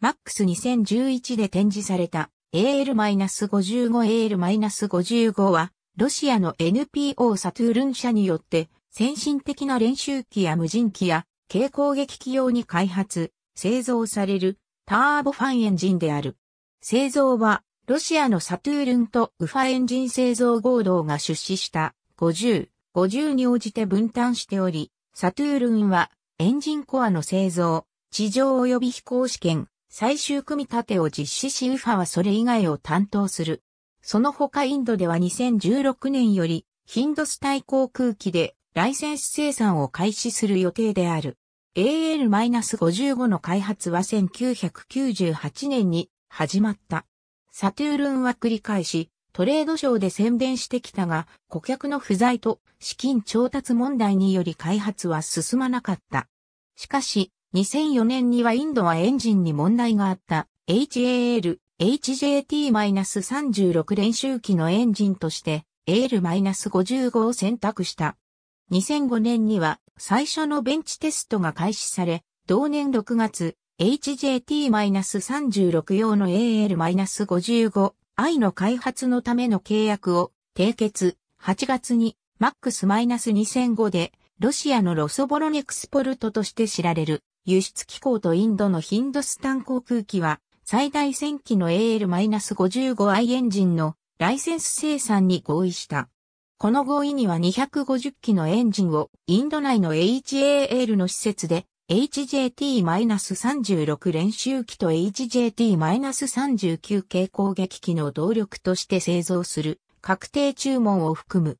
MAX2011 で展示された AL-55AL-55 は、ロシアの NPO サトゥールン社によって、先進的な練習機や無人機や、軽攻撃機用に開発、製造される、ターボファンエンジンである。製造は、ロシアのサトゥールンとウファエンジン製造合同が出資した50、50に応じて分担しており、サトゥールンはエンジンコアの製造、地上及び飛行試験、最終組み立てを実施しウファはそれ以外を担当する。その他インドでは2016年よりヒンドス対航空機でライセンス生産を開始する予定である。AL-55 の開発は1998年に始まった。サトゥールンは繰り返しトレードショーで宣伝してきたが顧客の不在と資金調達問題により開発は進まなかった。しかし、2004年にはインドはエンジンに問題があった HAL、HJT-36 練習機のエンジンとして AL-55 を選択した。2005年には最初のベンチテストが開始され、同年6月、HJT-36 用の AL-55i の開発のための契約を締結、8月に MAX-2005 でロシアのロソボロネクスポルトとして知られる。輸出機構とインドのヒンドスタン航空機は、最大1000機の AL-55i エンジンのライセンス生産に合意した。この合意には250機のエンジンをインド内の HAL の施設で HJT-36 練習機と HJT-39 系攻撃機の動力として製造する確定注文を含む。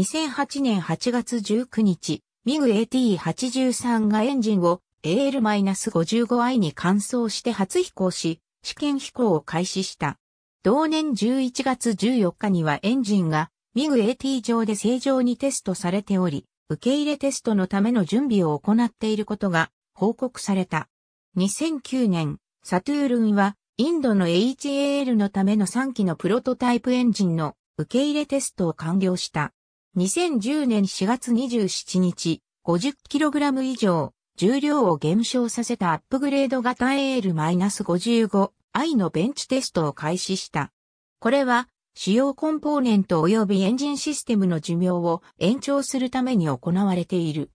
2008年8月19日、MiG-AT83 がエンジンを AL-55i に換装して初飛行し、試験飛行を開始した。同年11月14日にはエンジンがミグ AT 上で正常にテストされており、受け入れテストのための準備を行っていることが報告された。2009年、サトゥールンはインドの HAL のための3機のプロトタイプエンジンの受け入れテストを完了した。2010年4月27日、50kg 以上、重量を減少させたアップグレード型 AL-55i のベンチテストを開始した。これは、主要コンポーネント及びエンジンシステムの寿命を延長するために行われている。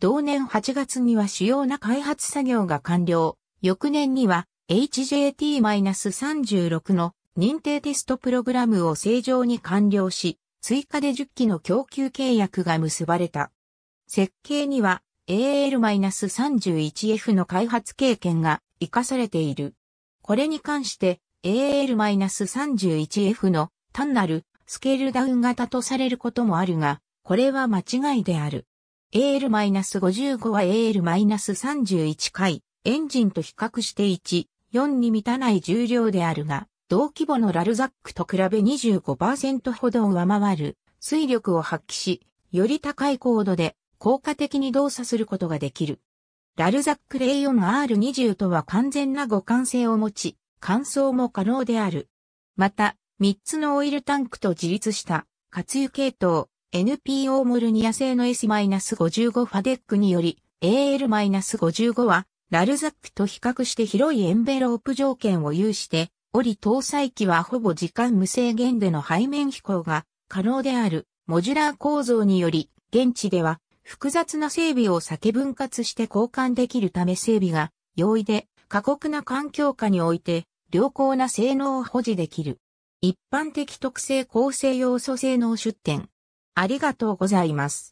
同年8月には主要な開発作業が完了。翌年には HJT-36 の認定テストプログラムを正常に完了し、追加で10機の供給契約が結ばれた。設計には AL-31F の開発経験が活かされている。これに関して AL-31F の単なるスケールダウン型とされることもあるが、これは間違いである。AL-55 は AL-31 回、エンジンと比較して1、4に満たない重量であるが、同規模のラルザックと比べ25%ほど上回る、推力を発揮し、より高い高度で効果的に動作することができる。ラルザックオ4 r 2 0とは完全な互換性を持ち、乾燥も可能である。また、3つのオイルタンクと自立した活油系統 NPO モルニア製の S-55 ファデックにより AL-55 はラルザックと比較して広いエンベロープ条件を有して、おり搭載機はほぼ時間無制限での背面飛行が可能であるモジュラー構造により、現地では複雑な整備を避け分割して交換できるため整備が容易で過酷な環境下において良好な性能を保持できる。一般的特性構成要素性能出展。ありがとうございます。